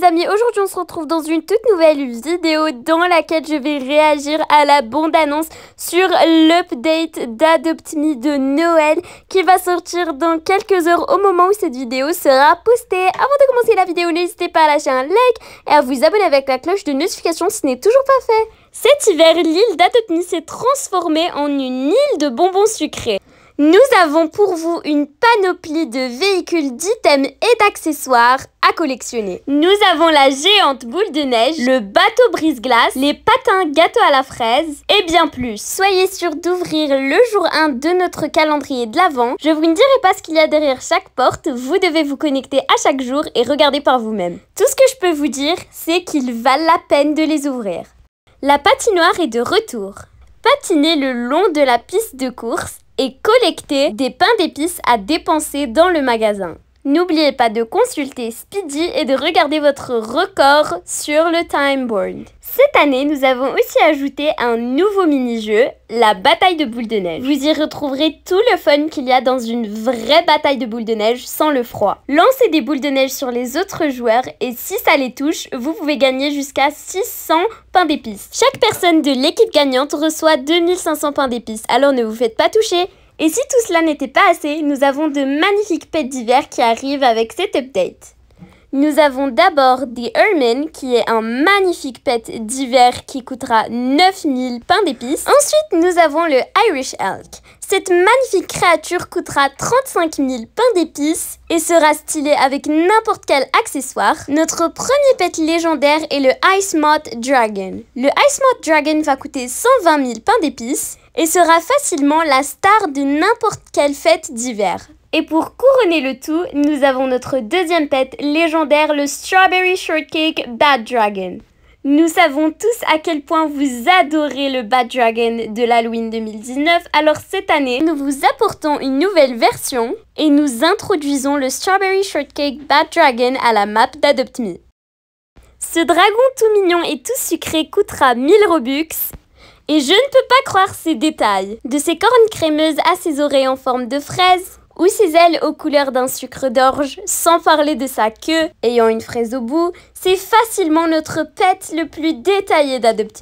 les amis, aujourd'hui on se retrouve dans une toute nouvelle vidéo dans laquelle je vais réagir à la bande-annonce sur l'update Me de Noël qui va sortir dans quelques heures au moment où cette vidéo sera postée. Avant de commencer la vidéo, n'hésitez pas à lâcher un like et à vous abonner avec la cloche de notification si ce n'est toujours pas fait. Cet hiver, l'île Me s'est transformée en une île de bonbons sucrés. Nous avons pour vous une panoplie de véhicules d'items et d'accessoires à collectionner. Nous avons la géante boule de neige, le bateau brise-glace, les patins gâteaux à la fraise et bien plus. Soyez sûr d'ouvrir le jour 1 de notre calendrier de l'Avent. Je vous ne dirai pas ce qu'il y a derrière chaque porte, vous devez vous connecter à chaque jour et regarder par vous-même. Tout ce que je peux vous dire, c'est qu'il valent la peine de les ouvrir. La patinoire est de retour. Patinez le long de la piste de course et collecter des pains d'épices à dépenser dans le magasin. N'oubliez pas de consulter Speedy et de regarder votre record sur le Time Board. Cette année, nous avons aussi ajouté un nouveau mini-jeu, la bataille de boules de neige. Vous y retrouverez tout le fun qu'il y a dans une vraie bataille de boules de neige sans le froid. Lancez des boules de neige sur les autres joueurs et si ça les touche, vous pouvez gagner jusqu'à 600 pains d'épices. Chaque personne de l'équipe gagnante reçoit 2500 pains d'épices, alors ne vous faites pas toucher et si tout cela n'était pas assez, nous avons de magnifiques pets d'hiver qui arrivent avec cet update. Nous avons d'abord The Herman, qui est un magnifique pet d'hiver qui coûtera 9000 pains d'épices. Ensuite, nous avons le Irish Elk. Cette magnifique créature coûtera 35 000 pains d'épices et sera stylée avec n'importe quel accessoire. Notre premier pet légendaire est le Ice Moth Dragon. Le Ice Moth Dragon va coûter 120 000 pains d'épices et sera facilement la star de n'importe quelle fête d'hiver. Et pour couronner le tout, nous avons notre deuxième pet légendaire, le Strawberry Shortcake Bad Dragon. Nous savons tous à quel point vous adorez le Bad Dragon de l'Halloween 2019, alors cette année, nous vous apportons une nouvelle version et nous introduisons le Strawberry Shortcake Bad Dragon à la map d'Adopt Me. Ce dragon tout mignon et tout sucré coûtera 1000 Robux et je ne peux pas croire ses détails. De ses cornes crémeuses à ses oreilles en forme de fraise, ou ses ailes aux couleurs d'un sucre d'orge, sans parler de sa queue ayant une fraise au bout, c'est facilement notre pet le plus détaillé d'Adopt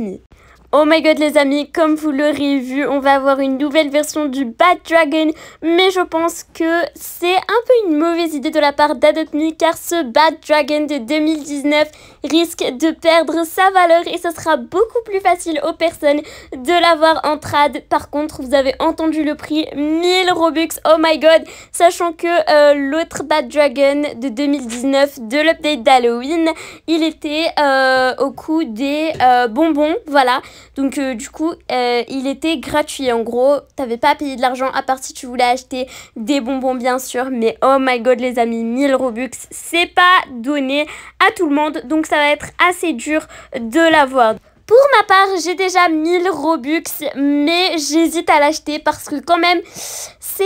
Oh my god les amis, comme vous l'aurez vu, on va avoir une nouvelle version du Bad Dragon, mais je pense que c'est un peu une mauvaise idée de la part d'Adopt Me, car ce Bad Dragon de 2019 risque de perdre sa valeur et ce sera beaucoup plus facile aux personnes de l'avoir en trad. Par contre, vous avez entendu le prix, 1000 Robux, oh my god, sachant que euh, l'autre Bad Dragon de 2019 de l'update d'Halloween, il était euh, au coup des euh, bonbons, voilà. Donc euh, du coup, euh, il était gratuit en gros. T'avais pas à payer de l'argent à part si tu voulais acheter des bonbons bien sûr. Mais oh my god les amis, 1000 Robux, c'est pas donné à tout le monde. Donc ça va être assez dur de l'avoir. Pour ma part, j'ai déjà 1000 Robux, mais j'hésite à l'acheter parce que quand même, c'est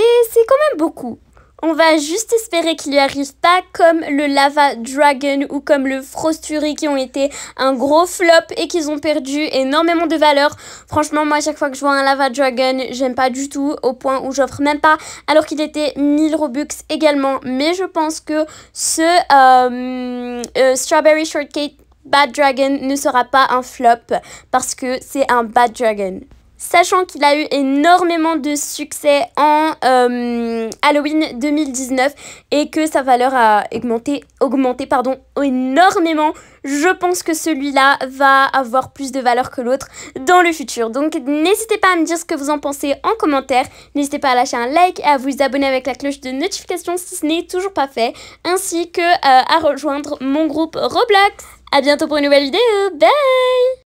quand même beaucoup. On va juste espérer qu'il y arrive pas comme le Lava Dragon ou comme le Frosturi qui ont été un gros flop et qu'ils ont perdu énormément de valeur. Franchement, moi, à chaque fois que je vois un Lava Dragon, j'aime pas du tout au point où j'offre même pas alors qu'il était 1000 Robux également. Mais je pense que ce euh, euh, Strawberry Shortcake Bad Dragon ne sera pas un flop parce que c'est un Bad Dragon sachant qu'il a eu énormément de succès en euh, Halloween 2019 et que sa valeur a augmenté, augmenté pardon, énormément. Je pense que celui-là va avoir plus de valeur que l'autre dans le futur. Donc n'hésitez pas à me dire ce que vous en pensez en commentaire. N'hésitez pas à lâcher un like et à vous abonner avec la cloche de notification si ce n'est toujours pas fait. Ainsi que euh, à rejoindre mon groupe Roblox. A bientôt pour une nouvelle vidéo. Bye